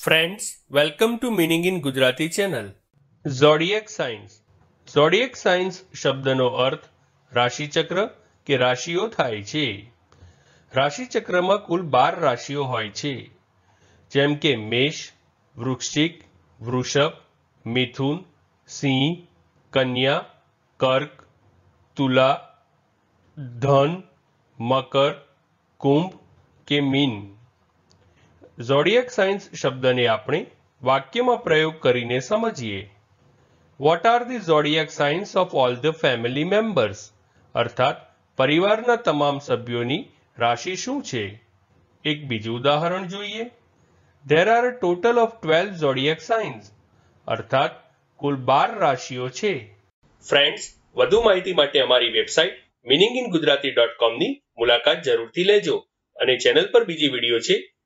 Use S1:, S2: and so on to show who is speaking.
S1: friends welcome to meaning in Gujarati channel zodiac science zodiac science શબ્દનો અર્થ રાશિચક્ર કે રાશિઓ થાય છે રાશિચક્રમાં કુલ બાર રાશિઓ હોય છે જેમ કે મેષ વૃક્ષિક વૃષભ મિથુન સિંહ કન્યા કર્ક તુલા ધન મકર કુંભ કે મીન ઝોડિયક સાયન્સ શબ્દને આપણે વાક્યમાં પ્રયોગ કરીને સમજીએ what are the zodiac signs of all the family members અર્થાત પરિવારના તમામ સભ્યોની રાશિ શું છે એક બીજું ઉદાહરણ જોઈએ there are total of twelve zodiac science અર્થાત કુલ બાર રાશિઓ છે ફ્રેન્ડ્સ વધુ માહિતી માટે અમારી website meaning in Gujarati dot કોમની મુલાકાત જરૂરથી લેજો અને ચેનલ પર બીજી વિડીયો છે